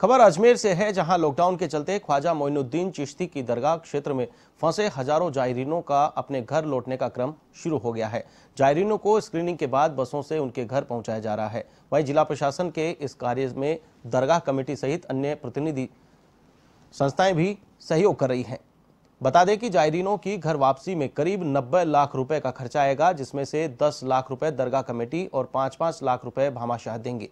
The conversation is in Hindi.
खबर अजमेर से है जहां लॉकडाउन के चलते ख्वाजा मोइनुद्दीन चिश्ती की दरगाह क्षेत्र में फंसे हजारों जायरीनों का अपने घर लौटने का क्रम शुरू हो गया है जायरीनों को स्क्रीनिंग के बाद बसों से उनके घर पहुंचाया जा रहा है वहीं जिला प्रशासन के इस कार्य में दरगाह कमेटी सहित अन्य प्रतिनिधि संस्थाएं भी सहयोग कर रही हैं बता दें कि जायरीनों की घर वापसी में करीब 90 लाख रुपए का खर्चा आएगा जिसमें से 10 लाख रुपए दरगाह कमेटी और 5-5 लाख रुपए भामाशाह देंगे